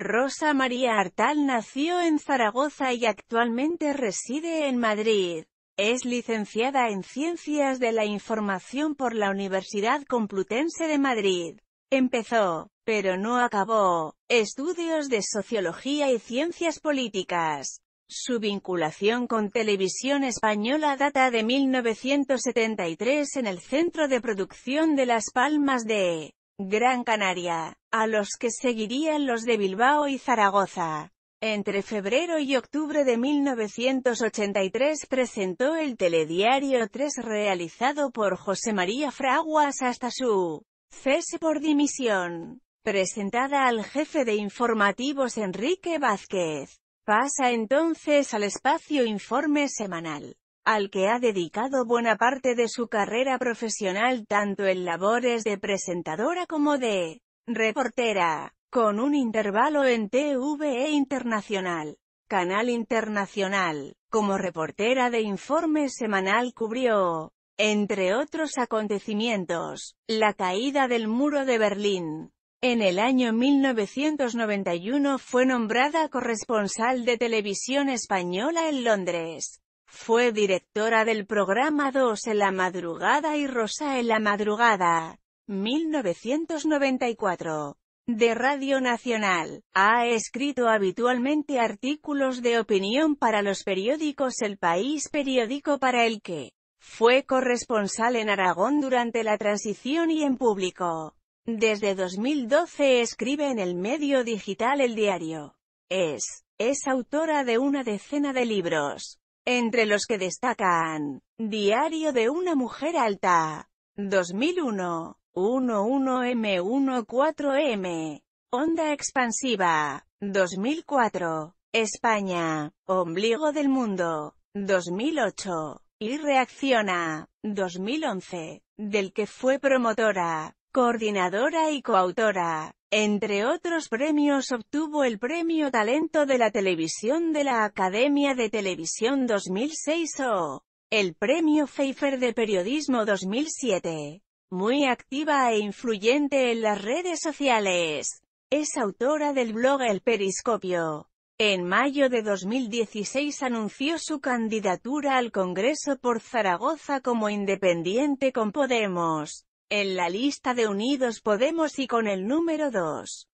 Rosa María Artal nació en Zaragoza y actualmente reside en Madrid. Es licenciada en Ciencias de la Información por la Universidad Complutense de Madrid. Empezó, pero no acabó, estudios de Sociología y Ciencias Políticas. Su vinculación con Televisión Española data de 1973 en el Centro de Producción de Las Palmas de Gran Canaria, a los que seguirían los de Bilbao y Zaragoza. Entre febrero y octubre de 1983 presentó el telediario 3 realizado por José María Fraguas hasta su cese por dimisión, presentada al jefe de informativos Enrique Vázquez. Pasa entonces al espacio informe semanal al que ha dedicado buena parte de su carrera profesional tanto en labores de presentadora como de reportera, con un intervalo en TVE Internacional, Canal Internacional, como reportera de informe semanal cubrió, entre otros acontecimientos, la caída del muro de Berlín. En el año 1991 fue nombrada corresponsal de televisión española en Londres. Fue directora del programa 2 en la madrugada y Rosa en la madrugada, 1994, de Radio Nacional. Ha escrito habitualmente artículos de opinión para los periódicos El País, periódico para el que fue corresponsal en Aragón durante la transición y en público. Desde 2012 escribe en el medio digital El Diario. Es, es autora de una decena de libros entre los que destacan, Diario de una mujer alta, 2001, 11M14M, Onda expansiva, 2004, España, Ombligo del mundo, 2008, y Reacciona, 2011, del que fue promotora, coordinadora y coautora. Entre otros premios obtuvo el Premio Talento de la Televisión de la Academia de Televisión 2006 o el Premio Pfeiffer de Periodismo 2007. Muy activa e influyente en las redes sociales. Es autora del blog El Periscopio. En mayo de 2016 anunció su candidatura al Congreso por Zaragoza como independiente con Podemos. En la lista de Unidos Podemos y con el número 2.